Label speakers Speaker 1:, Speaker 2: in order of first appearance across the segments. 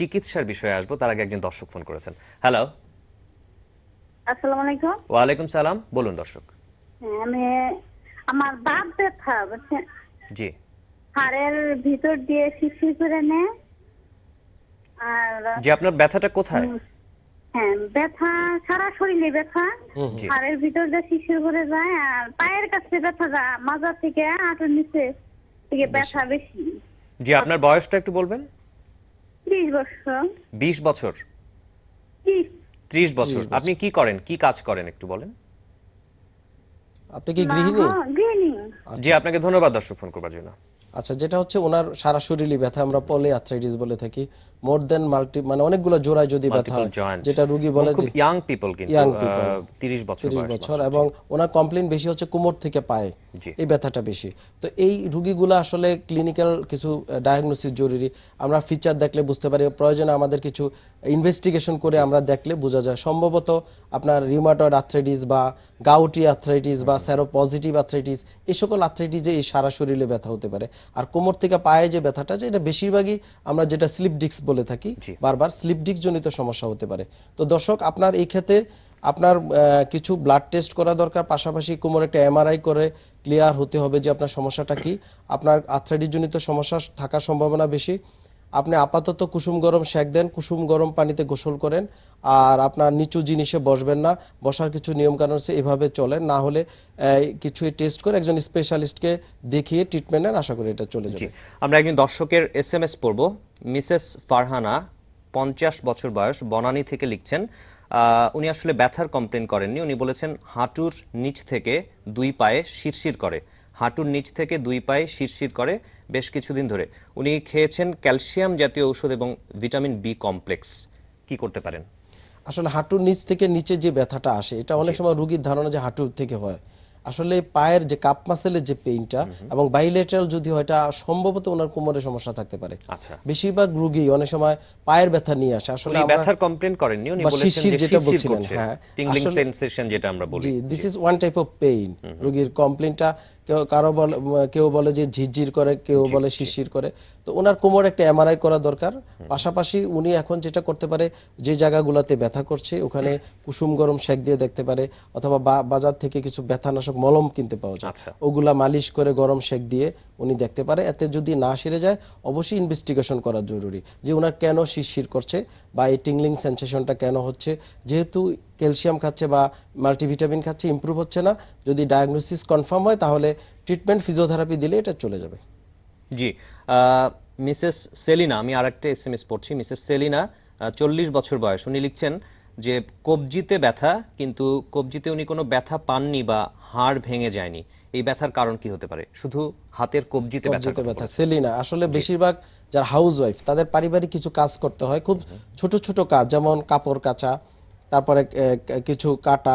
Speaker 1: চিকিৎসার বিষয়ে আসবো তার আগে একজন দর্শক ফোন করেছেন হ্যালো আসসালামু আলাইকুম সালাম বলুন দর্শক হ্যাঁ, আমি আমার বাপ ব্যথা বুঝছেন জি হাড়ের ভিতর দিয়ে করে আর জি আপনার ব্যথাটা কোথায় হ্যাঁ ব্যথা সারা শরীরে ব্যথা হাড়ের ভিতর দিয়ে শিরশির করে যায় আর পায়ের কাছে ব্যথা যায় মাজা থেকে হাঁটুর নিচে থেকে ব্যথা বেশি জি আপনার বয়সটা একটু বলবেন বিশ বছর ত্রিশ বছর আপনি কি করেন কি কাজ করেন একটু বলেন আপনি কি গৃহিণী জি আপনাকে ধন্যবাদ দর্শক ফোন করবার জন্য
Speaker 2: আচ্ছা যেটা হচ্ছে ওনার সারা শরীরই ব্যথা আমরা পলি আর্থ্রাইটিস বলে থাকি মোর দেন মাল্টি মানে অনেকগুলো জোড়ায় যদি ব্যথা হয় যেটা রোগী বলে যে
Speaker 1: ইয়াং পিপল কিন্তু
Speaker 2: 30 বছর 30 বছর এবং ওনার কমপ্লেইন বেশি হচ্ছে কোমর থেকে পায়ে এই ব্যথাটা বেশি তো এই রোগীগুলো আসলে ক্লিনিক্যাল কিছু ডায়াগনোসিস জরুরি আমরা ফিচার দেখলে বুঝতে পারি প্রয়োজন আমাদের কিছু ইনভেস্টিগেশন করে আমরা দেখলে বোঝা যায় সম্ভবত আপনার রিউমাটয়েড আর্থ্রাইটিস বা গাউটি আর্থ্রাইটিস বা স্যারো পজিটিভ আর্থ্রাইটিস এই সকল আর্থ্রাইটিসে এই সারা শরীরে ব্যথা হতে পারে আর কোমর থেকে পায়ে যে ব্যথাটা যে এটা বেশিরভাগই আমরা যেটা স্লিপ ডিস্ক বলে থাকি বারবার স্লিপ ডিক্স জনিত সমস্যা হতে পারে তো দর্শক আপনার এই ক্ষেত্রে আপনার কিছু ব্লাড টেস্ট করা দরকার পাশাপাশি কোমর একটা এমআরআই করে ক্লিয়ার হতে হবে যে আপনার সমস্যাটা কি আপনার জনিত সমস্যা থাকার সম্ভাবনা বেশি আপনি আপাতত কুসুম গরম সেঁক দেন কুসুম গরম পানিতে গোসল করেন আর আপনার নিচু জিনিসে বসবেন না বসার কিছু নিয়মকানুন সে এভাবে চলেন না হলে কিছু টেস্ট করে একজন স্পেশালিস্টকে দেখিয়ে ট্রিটমেন্ট নেন আশা করি এটা চলে যাবে আমরা একজন দর্শকের এস এম এস পড়ব মিসেস ফারহানা
Speaker 1: পঞ্চাশ বছর বয়স বনানী থেকে লিখছেন উনি আসলে ব্যথার কমপ্লেন করেননি উনি বলেছেন হাঁটুর নিচ থেকে দুই পায়ে শিরশির করে হাঁটুর নিচ থেকে দুই পায়ে শিরশির করে বেশ কিছুদিন ধরে উনি খেয়েছেন ক্যালসিয়াম জাতীয় ঔষধ এবং ভিটামিন বি কমপ্লেক্স কি করতে পারেন
Speaker 2: আসলে হাঁটুর নিচ থেকে নিচে যে ব্যথাটা আসে এটা অনেক সময় রুগীর ধারণা যে হাঁটু থেকে হয় আসলে পায়ের যে কাপ মাসেলের যে পেইনটা এবং বাইলেটারাল যদি হয় এটা সম্ভবত ওনার কোমরে সমস্যা থাকতে পারে আচ্ছা। বেশিরভাগ রোগী অনেক সময় পায়ের ব্যথা নিয়ে আসে আসলে ব্যথার
Speaker 1: কমপ্লেন করেন উনি বলেছেন যে যেটা বলছিলেন হ্যাঁ টিংলিং সেনসেশন যেটা আমরা বলি জি
Speaker 2: this is one type of pain রোগীর কমপ্লেনটা কেউ কারো বলে কেউ বলে যে ঝিরঝির করে কেউ বলে শিরশির করে তো ওনার কোমর একটা এমআরআই করা দরকার পাশাপাশি উনি এখন যেটা করতে পারে যে জায়গাগুলোতে ব্যথা করছে ওখানে কুসুম গরম শেক দিয়ে দেখতে পারে অথবা বাজার থেকে কিছু ব্যথানাশক মলম কিনতে পাওয়া যায় আচ্ছা। ওগুলা মালিশ করে গরম শেক দিয়ে উনি দেখতে পারে এতে যদি না সেরে যায় অবশ্যই ইনভেস্টিগেশন করা জরুরি যে ওনার কেন শিরশির করছে বা এই টিংলিং সেন্সেশনটা কেন হচ্ছে যেহেতু ক্যালসিয়াম খাচ্ছে বা মাল্টিভিটামিন খাচ্ছে ইম্প্রুভ হচ্ছে না যদি ডায়াগনোসিস কনফার্ম হয় তাহলে ট্রিটমেন্ট ফিজিওথেরাপি দিলে এটা চলে যাবে
Speaker 1: জি মিসেস সেলিনা আমি আর একটা এস এম এস পড়ছি মিসেস সেলিনা চল্লিশ বছর বয়স উনি লিখছেন যে কবজিতে ব্যথা কিন্তু কবজিতে উনি কোনো ব্যথা পাননি বা হাড় ভেঙে যায়নি এই ব্যথার কারণ কি হতে পারে শুধু
Speaker 2: হাতের কবজিতে ব্যথা ব্যথা সেলিনা আসলে বেশিরভাগ যারা হাউস ওয়াইফ তাদের পারিবারিক কিছু কাজ করতে হয় খুব ছোট ছোট কাজ যেমন কাপড় কাচা তারপরে কিছু কাটা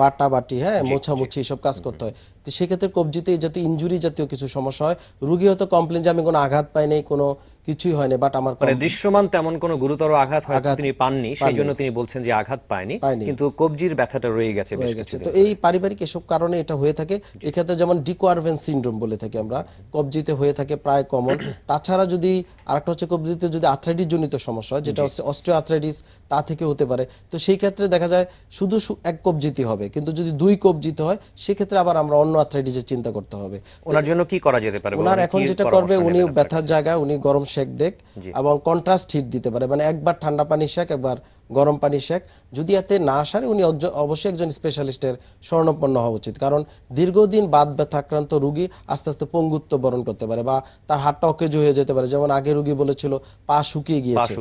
Speaker 2: বাটাবাটি হ্যাঁ মোছামুছি সব কাজ করতে হয় তো সেক্ষেত্রে কবজিতে যাতে ইঞ্জুরি জাতীয় কিছু সমস্যা হয় রুগী হয়তো কমপ্লেন যে আমি কোনো আঘাত পাইনি কোনো কিছুই হয়নি বাট আমার মানে
Speaker 1: দৃশ্যমান তেমন কোনো গুরুতর আঘাত হয় তিনি পাননি সেই জন্য তিনি বলছেন যে আঘাত পায়নি কিন্তু কবজির ব্যথাটা রয়ে গেছে বেশ গেছে তো
Speaker 2: এই পারিবারিক এসব কারণে এটা হয়ে থাকে এক্ষেত্রে যেমন ডিকোয়ারভেন সিনড্রোম বলে থাকি আমরা কবজিতে হয়ে থাকে প্রায় কমন তাছাড়া যদি আরেকটা হচ্ছে কবজিতে যদি আর্থ্রাইটিস জনিত সমস্যা হয় যেটা হচ্ছে অস্ট্রিও আর্থ্রাইটিস তা থেকে হতে পারে তো সেই ক্ষেত্রে দেখা যায় শুধু এক কবজিতে হবে কিন্তু যদি দুই কবজিতে হয় সেক্ষেত্রে আবার আমরা অন্য আর্থ্রাইটিসের চিন্তা করতে হবে ওনার জন্য কি করা
Speaker 1: যেতে পারে ওনার মানে এখন যেটা করবে উনি
Speaker 2: ব্যথার জায়গায় উনি গরম শেক দেখ এবং কন্ট্রাস্ট হিট দিতে পারে মানে একবার ঠান্ডা পানির শেক একবার গরম পানি শেখ যদি এতে না সারে উনি অবশ্যই একজন স্পেশালিস্টের স্বর্ণপন্ন হওয়া উচিত কারণ দীর্ঘদিন বাদ ব্যথা আক্রান্ত রুগী আস্তে আস্তে পঙ্গুত্ব বরণ করতে পারে বা তার হাতটা অকেজ হয়ে যেতে পারে যেমন আগে রুগী বলেছিল পা শুকিয়ে গিয়েছে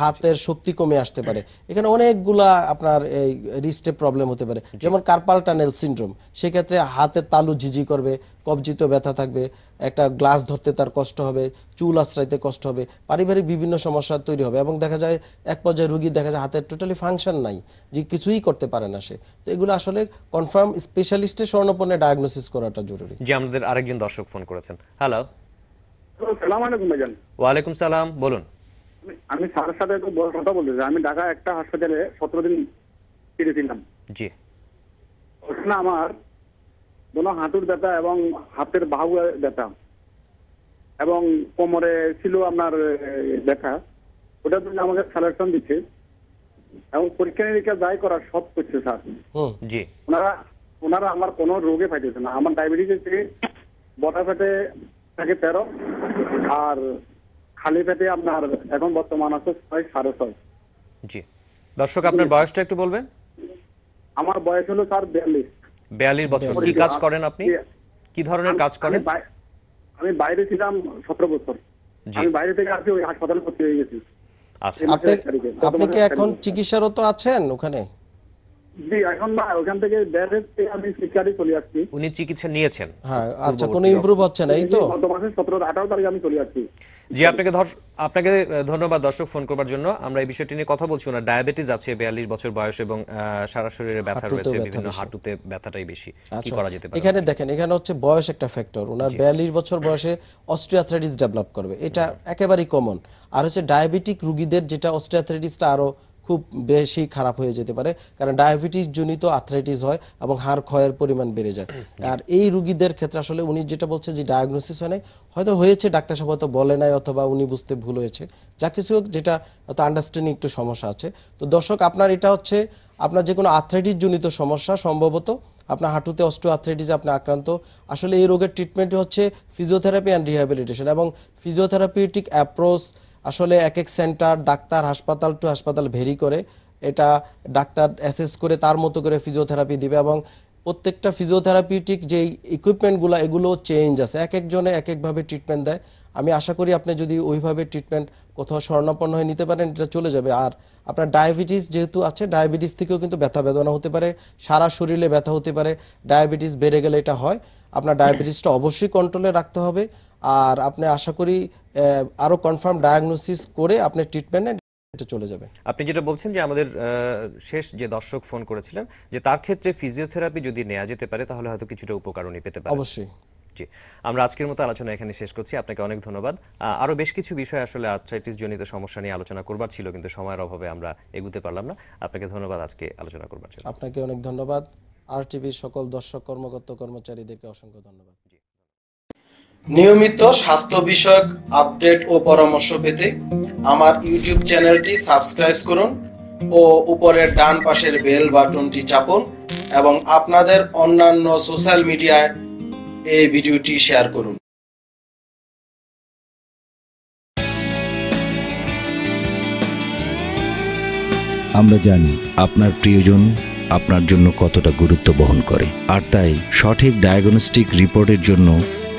Speaker 2: হাতের শক্তি কমে আসতে পারে এখানে অনেকগুলা আপনার এই রিস্টে প্রবলেম হতে পারে যেমন কার্পাল টানেল সিন্ড্রোম সেক্ষেত্রে হাতের তালু ঝিঝি করবে কবজিত ব্যথা থাকবে একটা গ্লাস ধরতে তার কষ্ট হবে চুল আশ্রাইতে কষ্ট হবে পারিবারিক বিভিন্ন সমস্যা তৈরি হবে এবং দেখা যায় এক পর্যায়ে রুগী দেখা যায় হাতে তার টোটালি ফাংশন নাই যে কিছুই করতে পারে না সে তো এগুলো আসলে কনফার্ম স্পেশালিস্টের স্বর্ণপণে ডায়াগনোসিস করাটা জরুরি
Speaker 1: জি আমাদের আরেকজন দর্শক ফোন করেছেন হ্যালো
Speaker 2: সালাম আলাইকুম ভাইজান
Speaker 1: ওয়ালাইকুম সালাম বলুন
Speaker 2: আমি স্যারের সাথে একটু বড় কথা বলতে চাই আমি ঢাকা একটা হাসপাতালে সতেরো দিন ছিলাম জি ওখানে আমার দোনো হাঁটুর ব্যথা এবং হাতের বাহু ব্যথা এবং কোমরে ছিল আপনার ব্যথা ওটার জন্য আমাকে সালেকশন দিচ্ছে এবং পরীক্ষা নিরীক্ষা যাই করার সব করছে স্যার ওনারা ওনারা আমার কোন রোগে ফাইতেছে না আমার ডায়াবেটিস আছে বটা ফেটে থাকে তেরো আর খালি ফেটে আপনার এখন বর্তমান আছে ছয় সাড়ে ছয়
Speaker 1: জি দর্শক আপনার বয়সটা একটু বলবেন
Speaker 2: আমার বয়স হলো স্যার বিয়াল্লিশ
Speaker 1: বিয়াল্লিশ বছর কি কাজ করেন আপনি কি ধরনের কাজ করেন
Speaker 2: আমি বাইরে ছিলাম সতেরো বছর আমি বাইরে থেকে আসি ওই হাসপাতালে ভর্তি হয়ে গেছি আচ্ছা আপনি কি এখন চিকিৎসারত আছেন ওখানে হ্যাঁ, আচ্ছা,
Speaker 1: জি আপনাকে ধন্যবাদ দর্শক ফোন জন্য আমরা এই বিষয়টি নিয়ে কথা বলছি ডায়াবেটিস আছে বছর বয়স এবং সারা শরীরে ব্যথা রয়েছে বিভিন্ন হাঁটুতে ব্যথাটাই বেশি কি আচ্ছা, করা যেতে পারে এখানে
Speaker 2: দেখেন এখানে হচ্ছে বয়স একটা ফ্যাক্টর ওনার বিয়াল্লিশ বছর বয়সে অস্টিওআর্থ্রাইটিস ডেভেলপ করবে এটা একেবারেই কমন আর হচ্ছে ডায়াবেটিক রুগীদের যেটা অস্টিওআর্থ্রাইটিসটা আরো খুব বেশি খারাপ হয়ে যেতে পারে কারণ ডায়াবেটিস জনিত আর্থ্রাইটিস হয় এবং হাড় ক্ষয়ের পরিমাণ বেড়ে যায় আর এই রুগীদের ক্ষেত্রে আসলে উনি যেটা বলছে যে ডায়াগনোসিস হয় নাই হয়তো হয়েছে ডাক্তার সাহেব হয়তো বলে নাই অথবা উনি বুঝতে ভুল হয়েছে যা কিছু হোক যেটা হয়তো আন্ডারস্ট্যান্ডিং একটু সমস্যা আছে তো দর্শক আপনার এটা হচ্ছে আপনার যে কোনো আর্থ্রাইটিস জনিত সমস্যা সম্ভবত আপনার হাঁটুতে অস্ট্রোআর্থ্রাইটিস আপনি আক্রান্ত আসলে এই রোগের ট্রিটমেন্ট হচ্ছে ফিজিওথেরাপি অ্যান্ড রিহ্যাবিলিটেশন এবং ফিজিওথেরাপিউটিক অ্যাপ্রোচ আসলে এক এক সেন্টার ডাক্তার হাসপাতাল টু হাসপাতাল ভেরি করে এটা ডাক্তার অ্যাসেস করে তার মতো করে ফিজিওথেরাপি দিবে এবং প্রত্যেকটা ফিজিওথেরাপিউটিক যেই ইকুইপমেন্টগুলো এগুলো চেঞ্জ আছে এক একজনে এক একভাবে ট্রিটমেন্ট দেয় আমি আশা করি আপনি যদি ওইভাবে ট্রিটমেন্ট কোথাও স্বর্ণাপন্ন হয়ে নিতে পারেন এটা চলে যাবে আর আপনার ডায়াবেটিস যেহেতু আছে ডায়াবেটিস থেকেও কিন্তু ব্যথা বেদনা হতে পারে সারা শরীরে ব্যথা হতে পারে ডায়াবেটিস বেড়ে গেলে এটা হয় আপনার ডায়াবেটিসটা অবশ্যই কন্ট্রোলে রাখতে হবে আর আপনি আশা করি আরও কনফার্ম ডায়াগনোসিস করে আপনার ট্রিটমেন্টে এটা চলে যাবে
Speaker 1: আপনি যেটা বলছেন যে আমাদের শেষ যে দর্শক ফোন করেছিলেন যে তার ক্ষেত্রে ফিজিওথেরাপি যদি নেওয়া যেতে পারে তাহলে হয়তো কিছুটা উপকার উনি পেতে পারে অবশ্যই জি আমরা আজকের মতো আলোচনা এখানে শেষ করছি আপনাকে অনেক ধন্যবাদ আরও বেশ কিছু বিষয় আসলে আর্থ্রাইটিস জনিত সমস্যা নিয়ে আলোচনা করবার ছিল কিন্তু সময়ের অভাবে আমরা এগুতে পারলাম না আপনাকে ধন্যবাদ আজকে আলোচনা করবার
Speaker 2: জন্য আপনাকে অনেক ধন্যবাদ আর টিভির সকল দর্শক কর্মকর্তা কর্মচারীদেরকে অসংখ্য ধন্যবাদ নিয়মিত স্বাস্থ্য বিষয়ক আপডেট ও পরামর্শ পেতে আমার ইউটিউব চ্যানেলটি সাবস্ক্রাইব করুন ও উপরের ডান পাশের বেল বাটনটি চাপুন এবং আপনাদের অন্যান্য সোশ্যাল মিডিয়ায় এই ভিডিওটি শেয়ার করুন আমরা জানি আপনার প্রিয়জন আপনার জন্য কতটা গুরুত্ব বহন করে আর তাই সঠিক ডায়াগনস্টিক রিপোর্টের জন্য